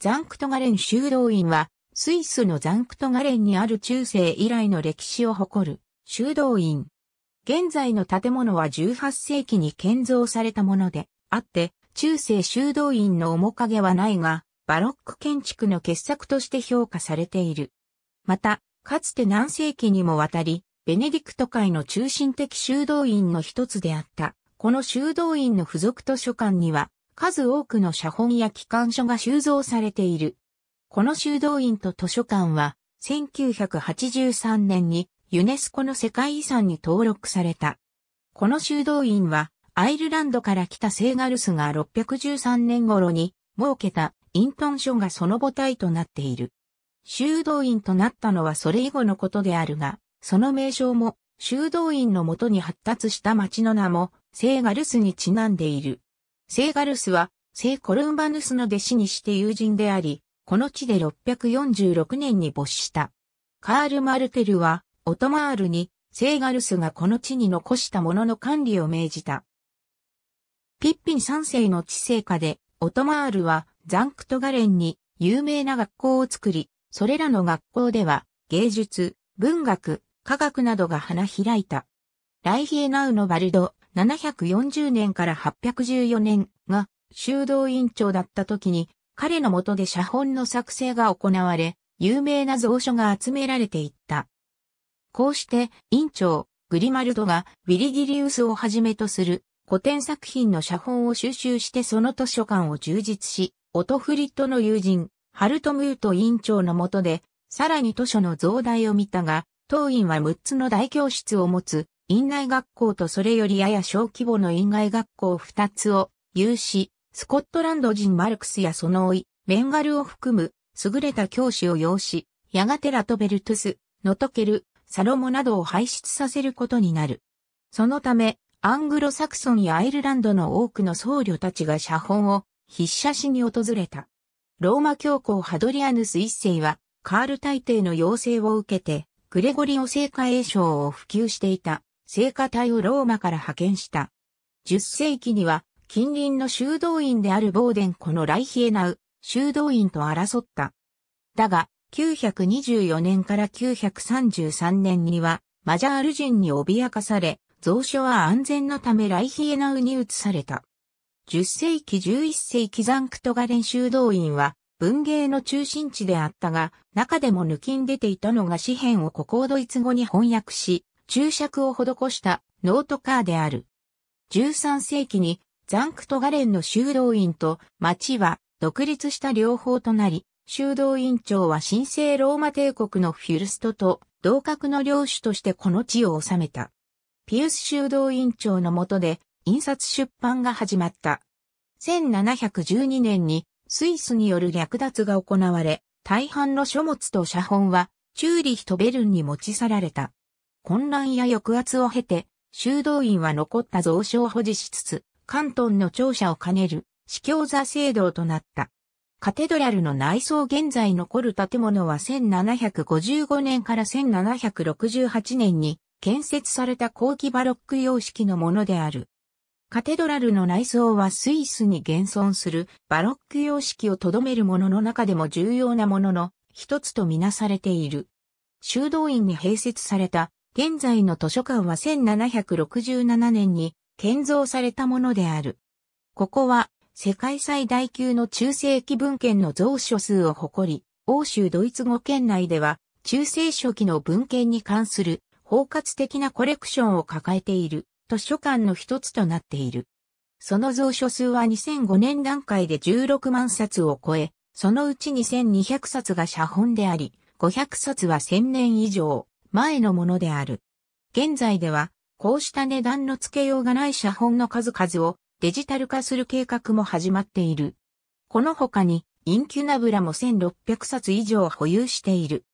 ザンクトガレン修道院は、スイスのザンクトガレンにある中世以来の歴史を誇る修道院。現在の建物は18世紀に建造されたものであって、中世修道院の面影はないが、バロック建築の傑作として評価されている。また、かつて何世紀にもわたり、ベネディクト会の中心的修道院の一つであった。この修道院の付属図書館には、数多くの写本や機関書が収蔵されている。この修道院と図書館は、1983年にユネスコの世界遺産に登録された。この修道院は、アイルランドから来たセーガルスが613年頃に設けたイントン書がその母体となっている。修道院となったのはそれ以後のことであるが、その名称も修道院のもとに発達した町の名もセーガルスにちなんでいる。セーガルスは、聖コルンバヌスの弟子にして友人であり、この地で646年に没した。カール・マルテルは、オトマールに、セーガルスがこの地に残したものの管理を命じた。ピッピン3世の治世下で、オトマールは、ザンクトガレンに、有名な学校を作り、それらの学校では、芸術、文学、科学などが花開いた。ライヒエナウのバルド、740年から814年が修道院長だった時に、彼の下で写本の作成が行われ、有名な蔵書が集められていった。こうして、院長、グリマルドがウィリギリウスをはじめとする古典作品の写本を収集してその図書館を充実し、オトフリットの友人、ハルトムート院長の下で、さらに図書の増大を見たが、当院は6つの大教室を持つ院内学校とそれよりやや小規模の院外学校2つを有し、スコットランド人マルクスやその老い、ベンガルを含む優れた教師を要し、やがてラトベルトゥス、ノトケル、サロモなどを輩出させることになる。そのため、アングロサクソンやアイルランドの多くの僧侶たちが写本を筆写しに訪れた。ローマ教皇ハドリアヌス一世は、カール大帝の要請を受けて、グレゴリオ聖火栄章を普及していた。聖火隊をローマから派遣した。10世紀には近隣の修道院であるボーデンコのライヒエナウ修道院と争った。だが、924年から933年にはマジャール人に脅かされ、蔵書は安全のためライヒエナウに移された。10世紀11世紀ザンクトガレン修道院は文芸の中心地であったが、中でも抜きん出ていたのが詩編を古行ドイツ語に翻訳し、注釈を施したノートカーである。13世紀にザンクトガレンの修道院と町は独立した両方となり、修道院長は神聖ローマ帝国のフィルストと同格の領主としてこの地を治めた。ピウス修道院長の下で印刷出版が始まった。1712年にスイスによる略奪が行われ、大半の書物と写本はチューリヒとベルンに持ち去られた。混乱や抑圧を経て、修道院は残った蔵書を保持しつつ、関東の庁舎を兼ねる、司教座聖堂となった。カテドラルの内装現在残る建物は1755年から1768年に建設された後期バロック様式のものである。カテドラルの内装はスイスに現存するバロック様式をとどめるものの中でも重要なものの一つとみなされている。修道院に併設された現在の図書館は1767年に建造されたものである。ここは世界最大級の中世紀文献の蔵書数を誇り、欧州ドイツ語圏内では中世初期の文献に関する包括的なコレクションを抱えている図書館の一つとなっている。その蔵書数は2005年段階で16万冊を超え、そのうち2200冊が写本であり、500冊は1000年以上。前のものである。現在では、こうした値段の付けようがない写本の数々をデジタル化する計画も始まっている。この他に、インキュナブラも1600冊以上保有している。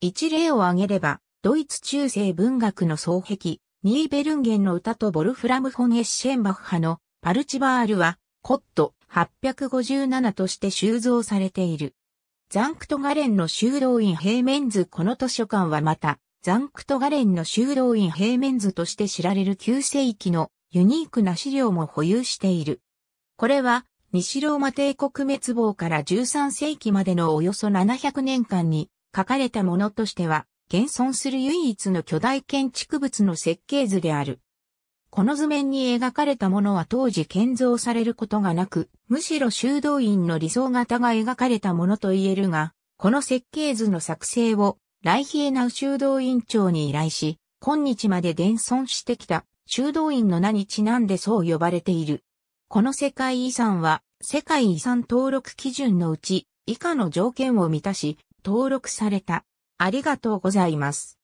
一例を挙げれば、ドイツ中世文学の双璧、ニーベルンゲンの歌とボルフラム・フォン・エッシェンバッハのパルチバールは、コット857として収蔵されている。ザンクトガレンの修道院平面図この図書館はまた、ザンクトガレンの修道院平面図として知られる9世紀のユニークな資料も保有している。これは、西ローマ帝国滅亡から13世紀までのおよそ700年間に書かれたものとしては、現存する唯一の巨大建築物の設計図である。この図面に描かれたものは当時建造されることがなく、むしろ修道院の理想型が描かれたものと言えるが、この設計図の作成をライヒエナウ修道院長に依頼し、今日まで伝存してきた修道院の名にちなんでそう呼ばれている。この世界遺産は、世界遺産登録基準のうち、以下の条件を満たし、登録された。ありがとうございます。